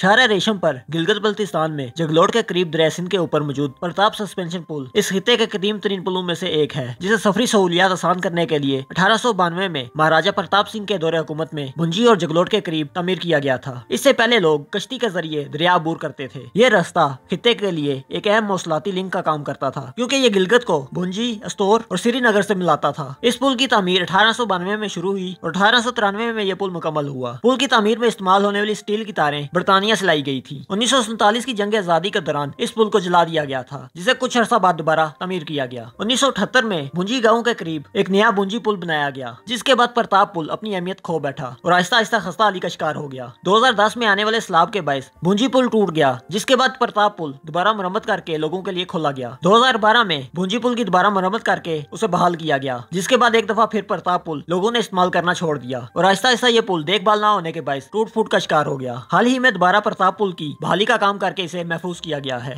शारा रेशम पर गिलगत बल्तिस्तान में जगलोट के करीब द्रैसिन के ऊपर मौजूद प्रताप सस्पेंशन पुल इस खत्े के कदीम तरीन पुलों में से एक है जिसे सफरी सहूलियात आसान करने के लिए अठारह में महाराजा प्रताप सिंह के दौरे हुकूमत में भुंजी और जगलोट के करीब तमीर किया गया था इससे पहले लोग कश्ती के जरिए दरिया बूर करते थे ये रास्ता खिते के लिए एक अहम मौसलाती लिंक का काम करता था क्यूँकी ये गिलगत को भुंजी अस्तोर और श्रीनगर ऐसी मिलाता था इस पुल की तमीर अठारह में शुरू हुई और अठारह में यह पुल मुकम्मल हुआ पुल की तमीर में इस्तेमाल होने वाली स्टील की तारे बरतानिया पाबंदियां चलाई गई थी उन्नीस की जंग आजादी के दौरान इस पुल को जला दिया गया था जिसे कुछ अरसा बाद दोबारा तमीर किया गया उन्नीस में बुंजी गाँव के करीब एक नया बुंजी पुल बनाया गया जिसके बाद प्रताप पुल अपनी अहमियत खो बैठा और आहिस्ता आहिस्ता खस्ता अली का शिकार हो गया दस में आने वाले सलाब के बायस बुंजी पुल टूट गया जिसके बाद प्रताप पुल दोबारा मरम्मत करके लोगों के लिए खोला गया 2012 में बुंजी पुल की दोबारा मरम्मत करके उसे बहाल किया गया जिसके बाद एक दफा फिर प्रताप पुल लोगों ने इस्तेमाल करना छोड़ दिया और आहिस्ता आहिस्ता ये पुल देखभाल न होने के बायस टूट फूट का शिकार हो गया हाल ही में दोबारा महाराणा प्रताप पुल की बहाली का काम करके इसे महफूज किया गया है